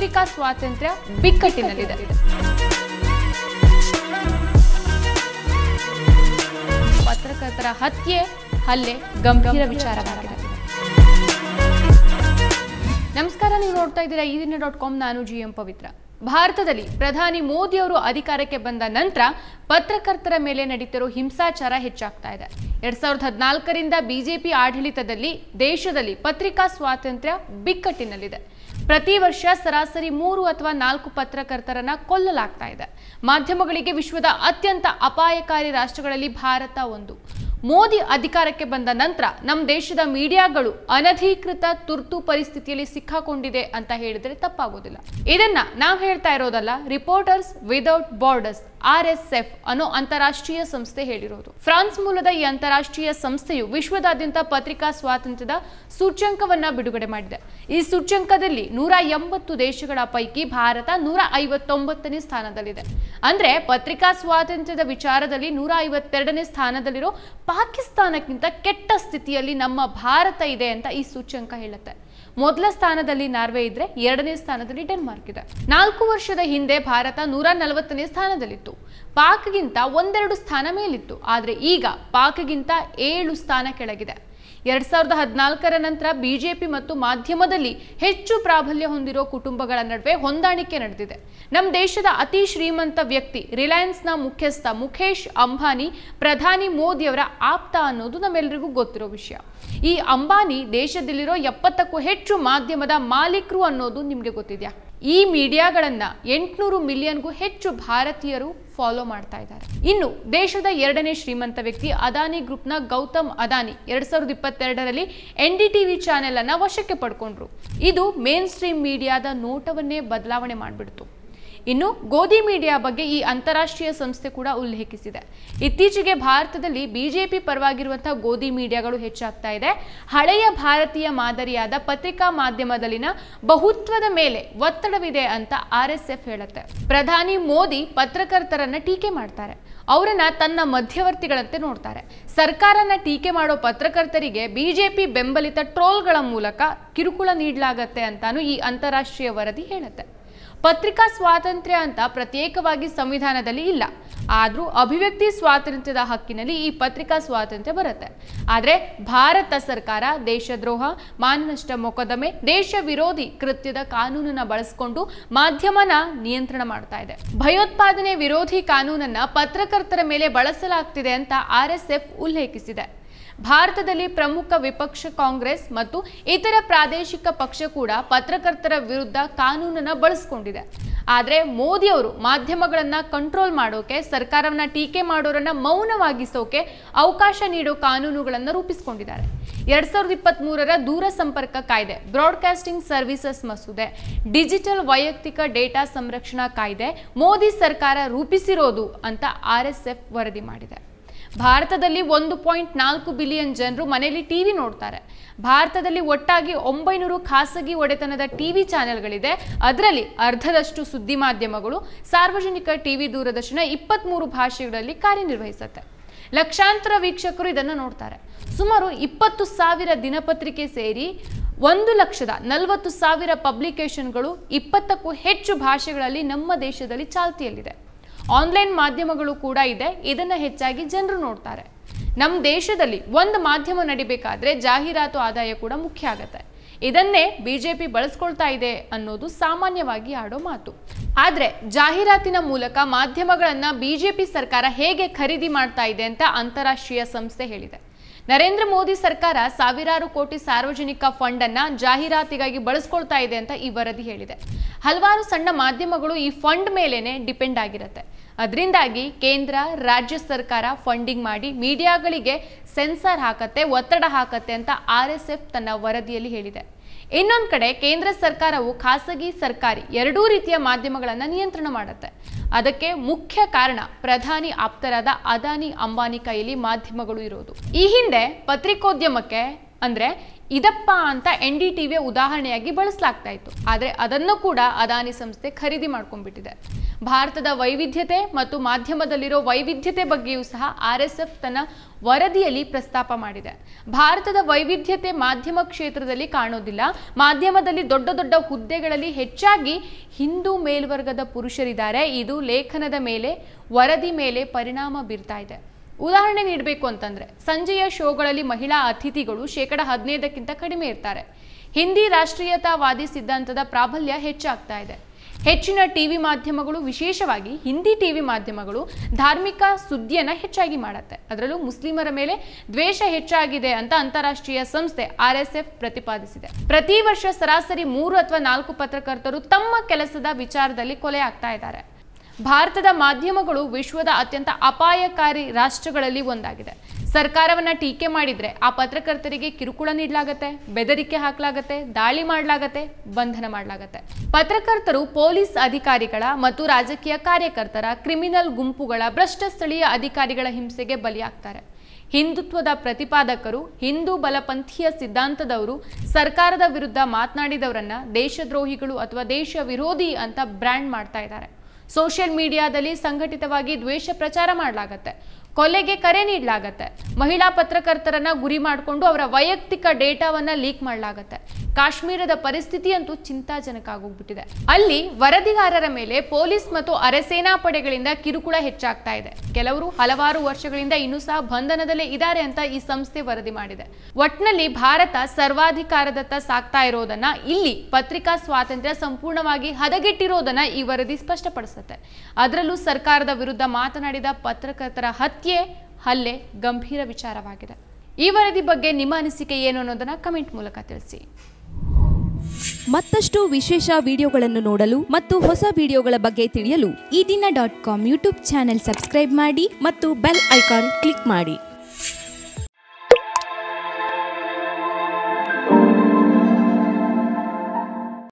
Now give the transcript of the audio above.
ಪತ್ರಿಕಾ ಸ್ವಾತಂತ್ರ್ಯ ಬಿಕ್ಕಟ್ಟಿನಲ್ಲಿದೆ ಪತ್ರಕರ್ತರ ಹತ್ಯೆ ಹಲ್ಲೆ ಗಂಭೀರ ವಿಚಾರವಾಗಿದೆ ನಮಸ್ಕಾರ ನೀವು ನೋಡ್ತಾ ಇದ್ದೀರಾ ಈ ದಿನ ಡಾಟ್ ಕಾಮ್ ನಾನು ಜಿ ಎಂ ಪವಿತ್ರ ಭಾರತದಲ್ಲಿ ಪ್ರಧಾನಿ ಮೋದಿ ಅವರು ಅಧಿಕಾರಕ್ಕೆ ಬಂದ ನಂತರ ಪತ್ರಕರ್ತರ ಮೇಲೆ ನಡೀತಿರೋ ಹಿಂಸಾಚಾರ ಹೆಚ್ಚಾಗ್ತಾ ಇದೆ ಎರಡ್ ಸಾವಿರದ ಹದಿನಾಲ್ಕರಿಂದ ಬಿಜೆಪಿ ಆಡಳಿತದಲ್ಲಿ ದೇಶದಲ್ಲಿ ಪತ್ರಿಕಾ ಸ್ವಾತಂತ್ರ್ಯ ಬಿಕ್ಕಟ್ಟಿನಲ್ಲಿದೆ ಪ್ರತಿ ವರ್ಷ ಸರಾಸರಿ ಮೂರು ಅಥವಾ ನಾಲ್ಕು ಪತ್ರಕರ್ತರನ್ನ ಕೊಲ್ಲಲಾಗ್ತಾ ಇದೆ ಮಾಧ್ಯಮಗಳಿಗೆ ವಿಶ್ವದ ಅತ್ಯಂತ ಅಪಾಯಕಾರಿ ರಾಷ್ಟ್ರಗಳಲ್ಲಿ ಭಾರತ ಒಂದು ಮೋದಿ ಅಧಿಕಾರಕ್ಕೆ ಬಂದ ನಂತರ ನಮ್ಮ ದೇಶದ ಮೀಡಿಯಾಗಳು ಅನಧಿಕೃತ ತುರ್ತು ಪರಿಸ್ಥಿತಿಯಲ್ಲಿ ಸಿಕ್ಕಾಕೊಂಡಿದೆ ಅಂತ ಹೇಳಿದ್ರೆ ತಪ್ಪಾಗೋದಿಲ್ಲ ಇದನ್ನ ನಾವು ಹೇಳ್ತಾ ಇರೋದಲ್ಲ reporters without borders R S F ಅನ್ನೋ ಅಂತಾರಾಷ್ಟ್ರೀಯ ಸಂಸ್ಥೆ ಹೇಳಿರೋದು ಫ್ರಾನ್ಸ್ ಮೂಲದ ಈ ಅಂತಾರಾಷ್ಟ್ರೀಯ ಸಂಸ್ಥೆಯು ವಿಶ್ವದಾದ್ಯಂತ ಪತ್ರಿಕಾ ಸ್ವಾತಂತ್ರ್ಯದ ಸೂಚ್ಯಂಕವನ್ನ ಬಿಡುಗಡೆ ಮಾಡಿದೆ ಈ ಸೂಚ್ಯಂಕದಲ್ಲಿ ನೂರ ಎಂಬತ್ತು ದೇಶಗಳ ಪೈಕಿ ಭಾರತ ನೂರ ಐವತ್ತೊಂಬತ್ತನೇ ಸ್ಥಾನದಲ್ಲಿದೆ ಅಂದ್ರೆ ಪತ್ರಿಕಾ ಸ್ವಾತಂತ್ರ್ಯದ ವಿಚಾರದಲ್ಲಿ ನೂರ ಐವತ್ತೆರಡನೇ ಸ್ಥಾನದಲ್ಲಿರೋ ಪಾಕಿಸ್ತಾನಕ್ಕಿಂತ ಕೆಟ್ಟ ಸ್ಥಿತಿಯಲ್ಲಿ ನಮ್ಮ ಭಾರತ ಇದೆ ಅಂತ ಈ ಸೂಚ್ಯಂಕ ಹೇಳುತ್ತೆ ಮೊದಲ ಸ್ಥಾನದಲ್ಲಿ ನಾರ್ವೆ ಇದ್ರೆ ಎರಡನೇ ಸ್ಥಾನದಲ್ಲಿ ಡೆನ್ಮಾರ್ಕ್ ಇದೆ ನಾಲ್ಕು ವರ್ಷದ ಹಿಂದೆ ಭಾರತ ನೂರ ನಲವತ್ತನೇ ಸ್ಥಾನದಲ್ಲಿತ್ತು ಪಾಕ್ಗಿಂತ ಒಂದೆರಡು ಸ್ಥಾನ ಮೇಲಿತ್ತು ಆದರೆ ಈಗ ಪಾಕ್ಗಿಂತ ಏಳು ಸ್ಥಾನ ಕೆಳಗಿದೆ ಎರಡ್ ಸಾವಿರದ ಹದಿನಾಲ್ಕರ ನಂತರ ಬಿಜೆಪಿ ಮತ್ತು ಮಾಧ್ಯಮದಲ್ಲಿ ಹೆಚ್ಚು ಪ್ರಾಬಲ್ಯ ಹೊಂದಿರೋ ಕುಟುಂಬಗಳ ನಡುವೆ ಹೊಂದಾಣಿಕೆ ನಡೆದಿದೆ ನಮ್ಮ ದೇಶದ ಅತಿ ಶ್ರೀಮಂತ ವ್ಯಕ್ತಿ ರಿಲಯನ್ಸ್ನ ಮುಖ್ಯಸ್ಥ ಮುಖೇಶ್ ಅಂಬಾನಿ ಪ್ರಧಾನಿ ಮೋದಿಯವರ ಆಪ್ತ ಅನ್ನೋದು ನಮ್ಮೆಲ್ಲರಿಗೂ ಗೊತ್ತಿರೋ ವಿಷಯ ಈ ಅಂಬಾನಿ ದೇಶದಲ್ಲಿರೋ ಎಪ್ಪತ್ತಕ್ಕೂ ಹೆಚ್ಚು ಮಾಧ್ಯಮದ ಮಾಲೀಕರು ಅನ್ನೋದು ನಿಮಗೆ ಗೊತ್ತಿದೆಯಾ ಈ ಮೀಡಿಯಾಗಳನ್ನು ಎಂಟುನೂರು ಮಿಲಿಯನ್ಗೂ ಹೆಚ್ಚು ಭಾರತೀಯರು ಫಾಲೋ ಮಾಡ್ತಾ ಇದ್ದಾರೆ ಇನ್ನು ದೇಶದ ಎರಡನೇ ಶ್ರೀಮಂತ ವ್ಯಕ್ತಿ ಅದಾನಿ ಗ್ರೂಪ್ನ ಗೌತಮ್ ಅದಾನಿ ಎರಡ್ ಸಾವಿರದ ಇಪ್ಪತ್ತೆರಡರಲ್ಲಿ ಎನ್ ಡಿ ಟಿವಿ ಚಾನೆಲ್ ಅನ್ನ ವಶಕ್ಕೆ ಪಡ್ಕೊಂಡ್ರು ಇದು ಮೇನ್ ಸ್ಟ್ರೀಮ್ ಮೀಡಿಯಾದ ನೋಟವನ್ನೇ ಬದಲಾವಣೆ ಮಾಡಿಬಿಡ್ತು ಇನ್ನು ಗೋಧಿ ಮೀಡಿಯಾ ಬಗ್ಗೆ ಈ ಅಂತಾರಾಷ್ಟ್ರೀಯ ಸಂಸ್ಥೆ ಕೂಡ ಉಲ್ಲೇಖಿಸಿದೆ ಇತ್ತೀಚೆಗೆ ಭಾರತದಲ್ಲಿ ಬಿಜೆಪಿ ಪರವಾಗಿರುವಂತಹ ಗೋಧಿ ಮೀಡಿಯಾಗಳು ಹೆಚ್ಚಾಗ್ತಾ ಇದೆ ಹಳೆಯ ಭಾರತೀಯ ಮಾದರಿಯಾದ ಪತ್ರಿಕಾ ಮಾಧ್ಯಮದಲ್ಲಿನ ಬಹುತ್ವದ ಮೇಲೆ ಒತ್ತಡವಿದೆ ಅಂತ ಆರ್ ಎಸ್ ಎಫ್ ಹೇಳುತ್ತೆ ಪ್ರಧಾನಿ ಮೋದಿ ಪತ್ರಕರ್ತರನ್ನ ಟೀಕೆ ಮಾಡ್ತಾರೆ ಅವರನ್ನ ತನ್ನ ಮಧ್ಯವರ್ತಿಗಳಂತೆ ನೋಡ್ತಾರೆ ಸರ್ಕಾರನ ಟೀಕೆ ಮಾಡೋ ಪತ್ರಕರ್ತರಿಗೆ ಬಿಜೆಪಿ ಬೆಂಬಲಿತ ಟ್ರೋಲ್ಗಳ ಮೂಲಕ ಕಿರುಕುಳ ನೀಡಲಾಗತ್ತೆ ಅಂತಾನು ಈ ಅಂತಾರಾಷ್ಟ್ರೀಯ ವರದಿ ಹೇಳುತ್ತೆ ಪತ್ರಿಕಾ ಸ್ವಾತಂತ್ರ್ಯ ಅಂತ ಪ್ರತ್ಯೇಕವಾಗಿ ಸಂವಿಧಾನದಲ್ಲಿ ಇಲ್ಲ ಆದರೂ ಅಭಿವ್ಯಕ್ತಿ ಸ್ವಾತಂತ್ರ್ಯದ ಹಕ್ಕಿನಲ್ಲಿ ಈ ಪತ್ರಿಕಾ ಸ್ವಾತಂತ್ರ್ಯ ಬರುತ್ತೆ ಆದರೆ ಭಾರತ ಸರ್ಕಾರ ದೇಶದ್ರೋಹ ಮಾನನಷ್ಟ ಮೊಕದ್ದಮೆ ದೇಶ ವಿರೋಧಿ ಕೃತ್ಯದ ಕಾನೂನನ್ನ ಬಳಸಿಕೊಂಡು ಮಾಧ್ಯಮನ ನಿಯಂತ್ರಣ ಮಾಡ್ತಾ ಇದೆ ಭಯೋತ್ಪಾದನೆ ವಿರೋಧಿ ಕಾನೂನನ್ನ ಪತ್ರಕರ್ತರ ಮೇಲೆ ಬಳಸಲಾಗ್ತಿದೆ ಅಂತ ಆರ್ಎಸ್ಎಫ್ ಉಲ್ಲೇಖಿಸಿದೆ ಭಾರತದಲ್ಲಿ ಪ್ರಮುಖ ವಿಪಕ್ಷ ಕಾಂಗ್ರೆಸ್ ಮತ್ತು ಇತರ ಪ್ರಾದೇಶಿಕ ಪಕ್ಷ ಕೂಡ ಪತ್ರಕರ್ತರ ವಿರುದ್ಧ ಕಾನೂನನ್ನು ಬಳಸಿಕೊಂಡಿದೆ ಆದರೆ ಮೋದಿಯವರು ಮಾಧ್ಯಮಗಳನ್ನ ಕಂಟ್ರೋಲ್ ಮಾಡೋಕೆ ಸರ್ಕಾರವನ್ನ ಟೀಕೆ ಮಾಡೋರನ್ನ ಮೌನವಾಗಿಸೋಕೆ ಅವಕಾಶ ನೀಡೋ ಕಾನೂನುಗಳನ್ನು ರೂಪಿಸಿಕೊಂಡಿದ್ದಾರೆ ಎರಡ್ ಸಾವಿರದ ಇಪ್ಪತ್ತ್ ಮೂರರ ದೂರ ಸಂಪರ್ಕ ಕಾಯ್ದೆ ಬ್ರಾಡ್ಕಾಸ್ಟಿಂಗ್ ಸರ್ವಿಸಸ್ ಮಸೂದೆ ಡಿಜಿಟಲ್ ವೈಯಕ್ತಿಕ ಡೇಟಾ ಸಂರಕ್ಷಣಾ ಕಾಯ್ದೆ ಮೋದಿ ಸರ್ಕಾರ ರೂಪಿಸಿರೋದು ಅಂತ ಆರ್ ಎಸ್ ಎಫ್ ವರದಿ ಮಾಡಿದೆ ಭಾರತದಲ್ಲಿ ಒಂದು ಪಾಯಿಂಟ್ ನಾಲ್ಕು ಬಿಲಿಯನ್ ಜನರು ಮನೆಯಲ್ಲಿ ಟಿವಿ ನೋಡ್ತಾರೆ ಭಾರತದಲ್ಲಿ ಒಟ್ಟಾಗಿ ಒಂಬೈನೂರು ಖಾಸಗಿ ಒಡೆತನದ ಟಿವಿ ಚಾನೆಲ್ಗಳಿದೆ ಅದರಲ್ಲಿ ಅರ್ಧದಷ್ಟು ಸುದ್ದಿ ಮಾಧ್ಯಮಗಳು ಸಾರ್ವಜನಿಕ ಟಿವಿ ದೂರದರ್ಶನ ಇಪ್ಪತ್ತ್ಮೂರು ಭಾಷೆಗಳಲ್ಲಿ ಕಾರ್ಯನಿರ್ವಹಿಸುತ್ತೆ ಲಕ್ಷಾಂತರ ವೀಕ್ಷಕರು ಇದನ್ನು ನೋಡ್ತಾರೆ ಸುಮಾರು ಇಪ್ಪತ್ತು ಸಾವಿರ ದಿನಪತ್ರಿಕೆ ಸೇರಿ ಒಂದು ಲಕ್ಷದ ನಲವತ್ತು ಸಾವಿರ ಪಬ್ಲಿಕೇಶನ್ಗಳು ಇಪ್ಪತ್ತಕ್ಕೂ ಹೆಚ್ಚು ಭಾಷೆಗಳಲ್ಲಿ ನಮ್ಮ ದೇಶದಲ್ಲಿ ಚಾಲ್ತಿಯಲ್ಲಿದೆ ಆನ್ಲೈನ್ ಮಾಧ್ಯಮಗಳು ಕೂಡ ಇದೆ ಇದನ್ನು ಹೆಚ್ಚಾಗಿ ಜನರು ನೋಡ್ತಾರೆ ನಮ್ಮ ದೇಶದಲ್ಲಿ ಒಂದು ಮಾಧ್ಯಮ ನಡಿಬೇಕಾದ್ರೆ ಜಾಹೀರಾತು ಆದಾಯ ಕೂಡ ಮುಖ್ಯ ಆಗತ್ತೆ ಇದನ್ನೇ ಬಿಜೆಪಿ ಬಳಸ್ಕೊಳ್ತಾ ಇದೆ ಅನ್ನೋದು ಸಾಮಾನ್ಯವಾಗಿ ಆಡೋ ಮಾತು ಆದರೆ ಜಾಹೀರಾತಿನ ಮೂಲಕ ಮಾಧ್ಯಮಗಳನ್ನ ಬಿಜೆಪಿ ಸರ್ಕಾರ ಹೇಗೆ ಖರೀದಿ ಮಾಡ್ತಾ ಇದೆ ಅಂತ ಅಂತಾರಾಷ್ಟ್ರೀಯ ಸಂಸ್ಥೆ ಹೇಳಿದೆ ನರೇಂದ್ರ ಮೋದಿ ಸರ್ಕಾರ ಸಾವಿರಾರು ಕೋಟಿ ಸಾರ್ವಜನಿಕ ಫಂಡ್ ಅನ್ನ ಜಾಹೀರಾತಿಗಾಗಿ ಬಳಸ್ಕೊಳ್ತಾ ಇದೆ ಅಂತ ಈ ವರದಿ ಹೇಳಿದೆ ಹಲವಾರು ಸಣ್ಣ ಮಾಧ್ಯಮಗಳು ಈ ಫಂಡ್ ಮೇಲೇ ಡಿಪೆಂಡ್ ಆಗಿರುತ್ತೆ ಅದರಿಂದಾಗಿ ಕೇಂದ್ರ ರಾಜ್ಯ ಸರ್ಕಾರ ಫಂಡಿಂಗ್ ಮಾಡಿ ಮೀಡಿಯಾಗಳಿಗೆ ಸೆನ್ಸಾರ್ ಹಾಕತ್ತೆ ಒತ್ತಡ ಹಾಕತ್ತೆ ಅಂತ ಆರ್ ಎಸ್ ಎಫ್ ತನ್ನ ವರದಿಯಲ್ಲಿ ಹೇಳಿದೆ ಇನ್ನೊಂದು ಕಡೆ ಕೇಂದ್ರ ಸರ್ಕಾರವು ಖಾಸಗಿ ಸರ್ಕಾರಿ ಎರಡೂ ರೀತಿಯ ಮಾಧ್ಯಮಗಳನ್ನು ನಿಯಂತ್ರಣ ಮಾಡುತ್ತೆ ಅದಕ್ಕೆ ಮುಖ್ಯ ಕಾರಣ ಪ್ರಧಾನಿ ಆಪ್ತರಾದ ಅದಾನಿ ಅಂಬಾನಿ ಕೈಯಲ್ಲಿ ಮಾಧ್ಯಮಗಳು ಇರೋದು ಈ ಹಿಂದೆ ಪತ್ರಿಕೋದ್ಯಮಕ್ಕೆ ಅಂದರೆ ಇದಪ್ಪ ಅಂತ ಎನ್ ಡಿ ಟಿ ವಿಯ ಉದಾಹರಣೆಯಾಗಿ ಬಳಸಲಾಗ್ತಾ ಇತ್ತು ಆದರೆ ಅದನ್ನು ಕೂಡ ಅದಾನಿ ಸಂಸ್ಥೆ ಖರೀದಿ ಮಾಡ್ಕೊಂಡ್ಬಿಟ್ಟಿದೆ ಭಾರತದ ವೈವಿಧ್ಯತೆ ಮತ್ತು ಮಾಧ್ಯಮದಲ್ಲಿರೋ ವೈವಿಧ್ಯತೆ ಬಗ್ಗೆಯೂ ಸಹ ಆರ್ ಎಸ್ ಎಫ್ ತನ್ನ ವರದಿಯಲ್ಲಿ ಪ್ರಸ್ತಾಪ ಮಾಡಿದೆ ಭಾರತದ ವೈವಿಧ್ಯತೆ ಮಾಧ್ಯಮ ಕ್ಷೇತ್ರದಲ್ಲಿ ಕಾಣೋದಿಲ್ಲ ಮಾಧ್ಯಮದಲ್ಲಿ ದೊಡ್ಡ ದೊಡ್ಡ ಹುದ್ದೆಗಳಲ್ಲಿ ಹೆಚ್ಚಾಗಿ ಹಿಂದೂ ಮೇಲ್ವರ್ಗದ ಪುರುಷರಿದ್ದಾರೆ ಇದು ಲೇಖನದ ಮೇಲೆ ವರದಿ ಮೇಲೆ ಪರಿಣಾಮ ಬೀರ್ತಾ ಇದೆ ಉದಾಹರಣೆ ನೀಡಬೇಕು ಅಂತಂದ್ರೆ ಸಂಜೆಯ ಶೋಗಳಲ್ಲಿ ಮಹಿಳಾ ಅತಿಥಿಗಳು ಶೇಕಡ ಹದಿನೈದಕ್ಕಿಂತ ಕಡಿಮೆ ಇರ್ತಾರೆ ಹಿಂದಿ ರಾಷ್ಟ್ರೀಯತಾವಾದಿ ಸಿದ್ಧಾಂತದ ಪ್ರಾಬಲ್ಯ ಹೆಚ್ಚಾಗ್ತಾ ಇದೆ ಹೆಚ್ಚಿನ ಟಿವಿ ಮಾಧ್ಯಮಗಳು ವಿಶೇಷವಾಗಿ ಹಿಂದಿ ಟಿವಿ ಮಾಧ್ಯಮಗಳು ಧಾರ್ಮಿಕ ಸುದ್ದಿಯನ್ನು ಹೆಚ್ಚಾಗಿ ಮಾಡುತ್ತೆ ಅದರಲ್ಲೂ ಮುಸ್ಲಿಮರ ಮೇಲೆ ದ್ವೇಷ ಹೆಚ್ಚಾಗಿದೆ ಅಂತ ಅಂತಾರಾಷ್ಟ್ರೀಯ ಸಂಸ್ಥೆ ಆರ್ ಎಸ್ ಎಫ್ ಪ್ರತಿಪಾದಿಸಿದೆ ಪ್ರತಿ ವರ್ಷ ಸರಾಸರಿ ಮೂರು ಅಥವಾ ನಾಲ್ಕು ಪತ್ರಕರ್ತರು ತಮ್ಮ ಕೆಲಸದ ವಿಚಾರದಲ್ಲಿ ಕೊಲೆ ಆಗ್ತಾ ಇದ್ದಾರೆ ಭಾರತದ ಮಾಧ್ಯಮಗಳು ವಿಶ್ವದ ಅತ್ಯಂತ ಅಪಾಯಕಾರಿ ರಾಷ್ಟ್ರಗಳಲ್ಲಿ ಒಂದಾಗಿದೆ ಸರ್ಕಾರವನ್ನ ಟೀಕೆ ಮಾಡಿದ್ರೆ ಆ ಪತ್ರಕರ್ತರಿಗೆ ಕಿರುಕುಳ ನೀಡಲಾಗತ್ತೆ ಬೆದರಿಕೆ ಹಾಕಲಾಗತ್ತೆ ದಾಳಿ ಮಾಡಲಾಗತ್ತೆ ಬಂಧನ ಮಾಡಲಾಗತ್ತೆ ಪತ್ರಕರ್ತರು ಪೊಲೀಸ್ ಅಧಿಕಾರಿಗಳ ಮತ್ತು ರಾಜಕೀಯ ಕಾರ್ಯಕರ್ತರ ಕ್ರಿಮಿನಲ್ ಗುಂಪುಗಳ ಭ್ರಷ್ಟ ಸ್ಥಳೀಯ ಅಧಿಕಾರಿಗಳ ಹಿಂಸೆಗೆ ಬಲಿಯಾಗ್ತಾರೆ ಹಿಂದುತ್ವದ ಪ್ರತಿಪಾದಕರು ಹಿಂದೂ ಬಲಪಂಥೀಯ ಸಿದ್ಧಾಂತದವರು ಸರ್ಕಾರದ ವಿರುದ್ಧ ಮಾತನಾಡಿದವರನ್ನ ದೇಶದ್ರೋಹಿಗಳು ಅಥವಾ ದೇಶ ವಿರೋಧಿ ಅಂತ ಬ್ರ್ಯಾಂಡ್ ಮಾಡ್ತಾ ಇದ್ದಾರೆ ಸೋಷಿಯಲ್ ಮೀಡಿಯಾದಲ್ಲಿ ಸಂಘಟಿತವಾಗಿ ದ್ವೇಷ ಪ್ರಚಾರ ಮಾಡಲಾಗತ್ತೆ ಕೊಲೆಗೆ ಕರೆ ನೀಡಲಾಗತ್ತೆ ಮಹಿಳಾ ಪತ್ರಕರ್ತರನ್ನ ಗುರಿ ಮಾಡಿಕೊಂಡು ಅವರ ವೈಯಕ್ತಿಕ ಡೇಟಾವನ್ನ ಲೀಕ್ ಮಾಡಲಾಗತ್ತೆ ಕಾಶ್ಮೀರದ ಪರಿಸ್ಥಿತಿ ಅಂತೂ ಚಿಂತಾಜನಕ ಆಗೋಗ್ಬಿಟ್ಟಿದೆ ಅಲ್ಲಿ ವರದಿಗಾರರ ಮೇಲೆ ಪೊಲೀಸ್ ಮತ್ತು ಅರೆಸೇನಾ ಪಡೆಗಳಿಂದ ಕಿರುಕುಳ ಹೆಚ್ಚಾಗ್ತಾ ಇದೆ ಕೆಲವರು ಹಲವಾರು ವರ್ಷಗಳಿಂದ ಇನ್ನೂ ಸಹ ಬಂಧನದಲ್ಲೇ ಇದ್ದಾರೆ ಅಂತ ಈ ಸಂಸ್ಥೆ ವರದಿ ಮಾಡಿದೆ ಒಟ್ನಲ್ಲಿ ಭಾರತ ಸರ್ವಾಧಿಕಾರದತ್ತ ಸಾಕ್ತಾ ಇರೋದನ್ನ ಇಲ್ಲಿ ಪತ್ರಿಕಾ ಸ್ವಾತಂತ್ರ್ಯ ಸಂಪೂರ್ಣವಾಗಿ ಹದಗೆಟ್ಟಿರೋದನ್ನ ಈ ವರದಿ ಸ್ಪಷ್ಟಪಡಿಸುತ್ತೆ ಅದರಲ್ಲೂ ಸರ್ಕಾರದ ವಿರುದ್ಧ ಮಾತನಾಡಿದ ಪತ್ರಕರ್ತರ ಹತ್ಯೆ ಇದೆಯೇ ಹಲ್ಲೆ ಗಂಭೀರ ವಿಚಾರವಾಗಿದೆ ಈ ವರದಿ ಬಗ್ಗೆ ನಿಮ್ಮ ಅನಿಸಿಕೆ ಏನು ಅನ್ನೋದನ್ನ ಕಮೆಂಟ್ ಮೂಲಕ ತಿಳಿಸಿ ಮತ್ತಷ್ಟು ವಿಶೇಷ ವಿಡಿಯೋಗಳನ್ನು ನೋಡಲು ಮತ್ತು ಹೊಸ ವಿಡಿಯೋಗಳ ಬಗ್ಗೆ ತಿಳಿಯಲು Eedina dot com YouTube channel subscribe ಮಾಡಿ ಮತ್ತು ಬೆಲ್ ಐಕಾನ್ ಕ್ಲಿಕ್ ಮಾಡಿ